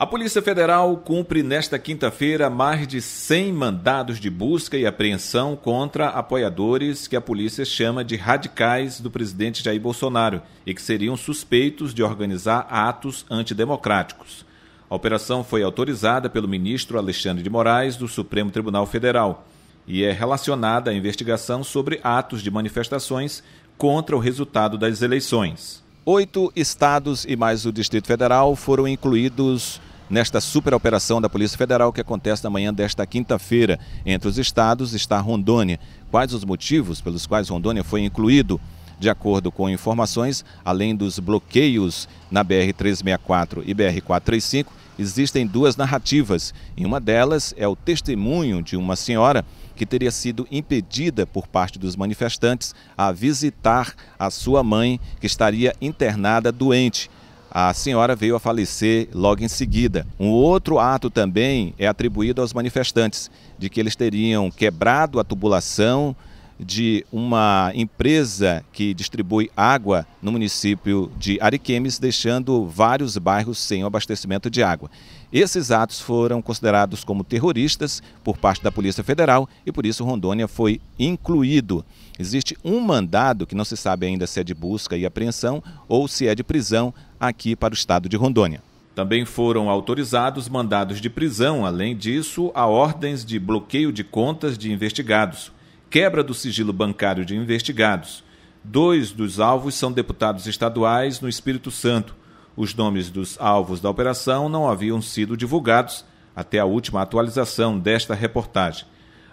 A Polícia Federal cumpre nesta quinta-feira mais de 100 mandados de busca e apreensão contra apoiadores que a polícia chama de radicais do presidente Jair Bolsonaro e que seriam suspeitos de organizar atos antidemocráticos. A operação foi autorizada pelo ministro Alexandre de Moraes do Supremo Tribunal Federal e é relacionada à investigação sobre atos de manifestações contra o resultado das eleições. Oito estados e mais o Distrito Federal foram incluídos nesta super operação da Polícia Federal que acontece na manhã desta quinta-feira. Entre os estados está Rondônia. Quais os motivos pelos quais Rondônia foi incluído? De acordo com informações, além dos bloqueios na BR-364 e BR-435, existem duas narrativas. Em uma delas é o testemunho de uma senhora que teria sido impedida por parte dos manifestantes a visitar a sua mãe, que estaria internada doente. A senhora veio a falecer logo em seguida. Um outro ato também é atribuído aos manifestantes, de que eles teriam quebrado a tubulação de uma empresa que distribui água no município de Ariquemes, deixando vários bairros sem o abastecimento de água. Esses atos foram considerados como terroristas por parte da Polícia Federal e por isso Rondônia foi incluído. Existe um mandado que não se sabe ainda se é de busca e apreensão ou se é de prisão aqui para o estado de Rondônia. Também foram autorizados mandados de prisão, além disso, a ordens de bloqueio de contas de investigados quebra do sigilo bancário de investigados. Dois dos alvos são deputados estaduais no Espírito Santo. Os nomes dos alvos da operação não haviam sido divulgados até a última atualização desta reportagem.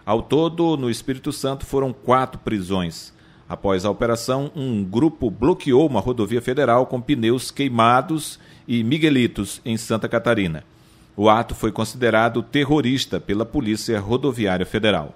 Ao todo, no Espírito Santo foram quatro prisões. Após a operação, um grupo bloqueou uma rodovia federal com pneus queimados e miguelitos em Santa Catarina. O ato foi considerado terrorista pela Polícia Rodoviária Federal.